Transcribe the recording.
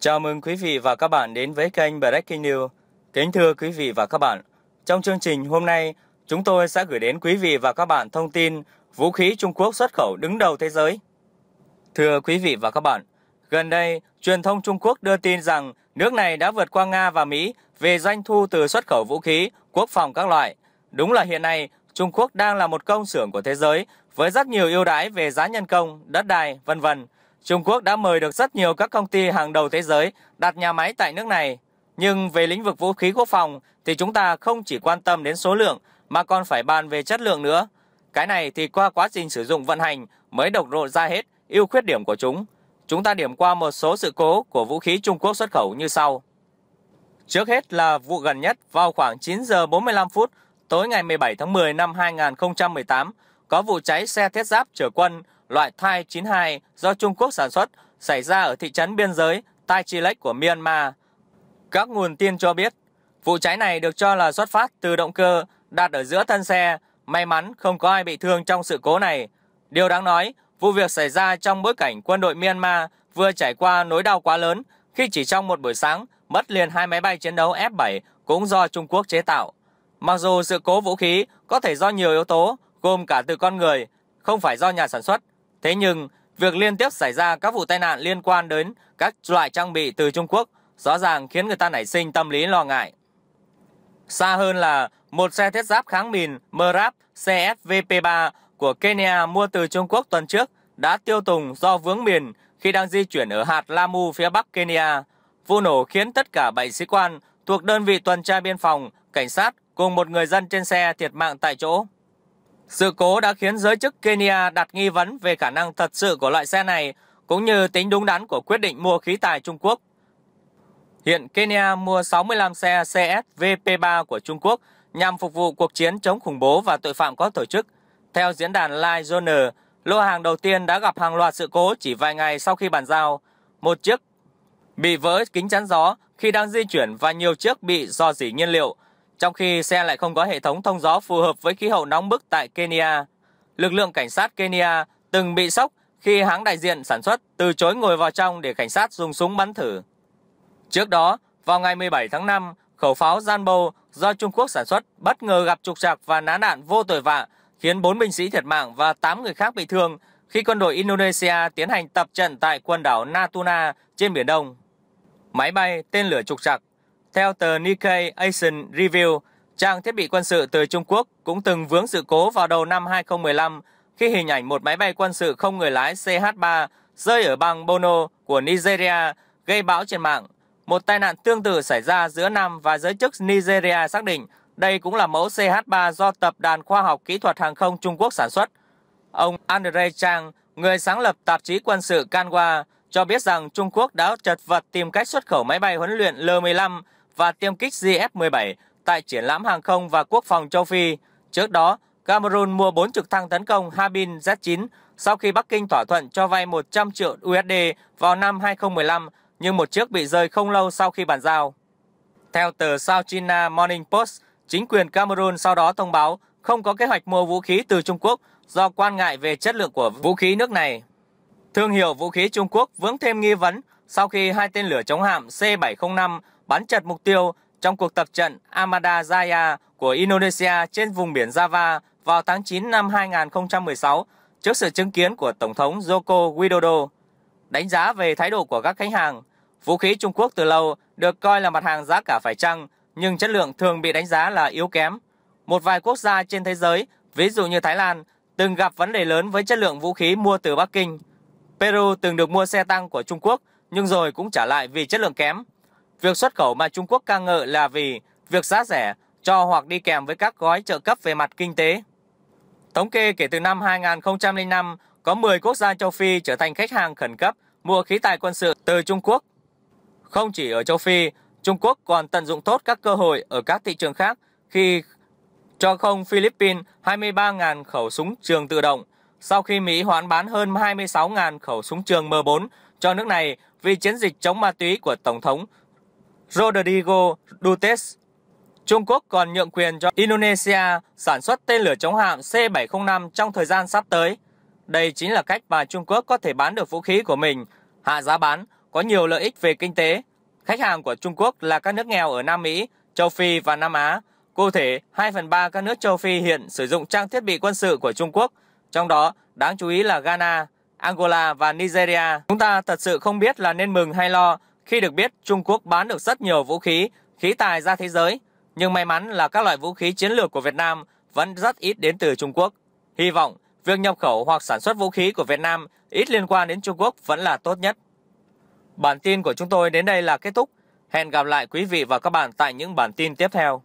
Chào mừng quý vị và các bạn đến với kênh Breaking News. Kính thưa quý vị và các bạn, trong chương trình hôm nay, chúng tôi sẽ gửi đến quý vị và các bạn thông tin vũ khí Trung Quốc xuất khẩu đứng đầu thế giới. Thưa quý vị và các bạn, gần đây, truyền thông Trung Quốc đưa tin rằng nước này đã vượt qua Nga và Mỹ về doanh thu từ xuất khẩu vũ khí, quốc phòng các loại. Đúng là hiện nay, Trung Quốc đang là một công xưởng của thế giới với rất nhiều ưu đãi về giá nhân công, đất đai, vân vân. Trung Quốc đã mời được rất nhiều các công ty hàng đầu thế giới đặt nhà máy tại nước này. Nhưng về lĩnh vực vũ khí quốc phòng thì chúng ta không chỉ quan tâm đến số lượng mà còn phải bàn về chất lượng nữa. Cái này thì qua quá trình sử dụng vận hành mới độc lộ ra hết ưu khuyết điểm của chúng. Chúng ta điểm qua một số sự cố của vũ khí Trung Quốc xuất khẩu như sau. Trước hết là vụ gần nhất vào khoảng 9 giờ 45 phút tối ngày 17 tháng 10 năm 2018 có vụ cháy xe thiết giáp chở quân loại thai 92 do Trung Quốc sản xuất xảy ra ở thị trấn biên giới Tai Chi Lech của Myanmar. Các nguồn tin cho biết, vụ cháy này được cho là xuất phát từ động cơ đặt ở giữa thân xe. May mắn không có ai bị thương trong sự cố này. Điều đáng nói, vụ việc xảy ra trong bối cảnh quân đội Myanmar vừa trải qua nỗi đau quá lớn khi chỉ trong một buổi sáng mất liền hai máy bay chiến đấu F-7 cũng do Trung Quốc chế tạo. Mặc dù sự cố vũ khí có thể do nhiều yếu tố, gồm cả từ con người, không phải do nhà sản xuất Thế nhưng, việc liên tiếp xảy ra các vụ tai nạn liên quan đến các loại trang bị từ Trung Quốc rõ ràng khiến người ta nảy sinh tâm lý lo ngại. Xa hơn là một xe thiết giáp kháng mìn MRAP CSVP3 của Kenya mua từ Trung Quốc tuần trước đã tiêu tùng do vướng mìn khi đang di chuyển ở hạt Lamu phía bắc Kenya. Vụ nổ khiến tất cả 7 sĩ quan thuộc đơn vị tuần tra biên phòng, cảnh sát cùng một người dân trên xe thiệt mạng tại chỗ. Sự cố đã khiến giới chức Kenya đặt nghi vấn về khả năng thật sự của loại xe này cũng như tính đúng đắn của quyết định mua khí tài Trung Quốc. Hiện Kenya mua 65 xe CS VP3 của Trung Quốc nhằm phục vụ cuộc chiến chống khủng bố và tội phạm có tổ chức. Theo diễn đàn Live Journal, lô hàng đầu tiên đã gặp hàng loạt sự cố chỉ vài ngày sau khi bàn giao. Một chiếc bị vỡ kính chắn gió khi đang di chuyển và nhiều chiếc bị do dỉ nhiên liệu – trong khi xe lại không có hệ thống thông gió phù hợp với khí hậu nóng bức tại Kenya. Lực lượng cảnh sát Kenya từng bị sốc khi hãng đại diện sản xuất từ chối ngồi vào trong để cảnh sát dùng súng bắn thử. Trước đó, vào ngày 17 tháng 5, khẩu pháo Zanbo do Trung Quốc sản xuất bất ngờ gặp trục trặc và ná đạn vô tội vạ, khiến 4 binh sĩ thiệt mạng và 8 người khác bị thương khi quân đội Indonesia tiến hành tập trận tại quần đảo Natuna trên Biển Đông. Máy bay, tên lửa trục trặc theo tờ Nikkei Asian Review, trang thiết bị quân sự từ Trung Quốc cũng từng vướng sự cố vào đầu năm 2015 khi hình ảnh một máy bay quân sự không người lái CH-3 rơi ở bang Bono của Nigeria gây bão trên mạng. Một tai nạn tương tự xảy ra giữa năm và giới chức Nigeria xác định đây cũng là mẫu CH-3 do Tập đoàn Khoa học Kỹ thuật Hàng không Trung Quốc sản xuất. Ông Andre Chang, người sáng lập tạp chí quân sự Kanwa, cho biết rằng Trung Quốc đã chật vật tìm cách xuất khẩu máy bay huấn luyện L-15 và tiêm kích JF-17 tại triển lãm hàng không và quốc phòng châu Phi. Trước đó, Cameroon mua 4 trực thăng tấn công Harbin Z-9 sau khi Bắc Kinh thỏa thuận cho vay 100 triệu USD vào năm 2015, nhưng một chiếc bị rơi không lâu sau khi bàn giao. Theo tờ South China Morning Post, chính quyền Cameroon sau đó thông báo không có kế hoạch mua vũ khí từ Trung Quốc do quan ngại về chất lượng của vũ khí nước này. Thương hiệu vũ khí Trung Quốc vướng thêm nghi vấn sau khi hai tên lửa chống hạm C-705 bắn chật mục tiêu trong cuộc tập trận Amada Jaya của Indonesia trên vùng biển Java vào tháng 9 năm 2016 trước sự chứng kiến của Tổng thống Joko Widodo. Đánh giá về thái độ của các khách hàng, vũ khí Trung Quốc từ lâu được coi là mặt hàng giá cả phải chăng nhưng chất lượng thường bị đánh giá là yếu kém. Một vài quốc gia trên thế giới, ví dụ như Thái Lan, từng gặp vấn đề lớn với chất lượng vũ khí mua từ Bắc Kinh. Peru từng được mua xe tăng của Trung Quốc nhưng rồi cũng trả lại vì chất lượng kém. Việc xuất khẩu mà Trung Quốc ca ngợi là vì việc giá rẻ cho hoặc đi kèm với các gói trợ cấp về mặt kinh tế. Thống kê kể từ năm 2005, có 10 quốc gia châu Phi trở thành khách hàng khẩn cấp mua khí tài quân sự từ Trung Quốc. Không chỉ ở châu Phi, Trung Quốc còn tận dụng tốt các cơ hội ở các thị trường khác khi cho không Philippines 23.000 khẩu súng trường tự động, sau khi Mỹ hoãn bán hơn 26.000 khẩu súng trường M4 cho nước này vì chiến dịch chống ma túy của Tổng thống Rodrigo Duterte. Trung Quốc còn nhượng quyền cho Indonesia sản xuất tên lửa chống hạm C-705 trong thời gian sắp tới. Đây chính là cách mà Trung Quốc có thể bán được vũ khí của mình, hạ giá bán, có nhiều lợi ích về kinh tế. Khách hàng của Trung Quốc là các nước nghèo ở Nam Mỹ, châu Phi và Nam Á. Cụ thể, 2 phần 3 các nước châu Phi hiện sử dụng trang thiết bị quân sự của Trung Quốc, trong đó đáng chú ý là Ghana, Angola và Nigeria. Chúng ta thật sự không biết là nên mừng hay lo khi được biết Trung Quốc bán được rất nhiều vũ khí, khí tài ra thế giới, nhưng may mắn là các loại vũ khí chiến lược của Việt Nam vẫn rất ít đến từ Trung Quốc. Hy vọng việc nhập khẩu hoặc sản xuất vũ khí của Việt Nam ít liên quan đến Trung Quốc vẫn là tốt nhất. Bản tin của chúng tôi đến đây là kết thúc. Hẹn gặp lại quý vị và các bạn tại những bản tin tiếp theo.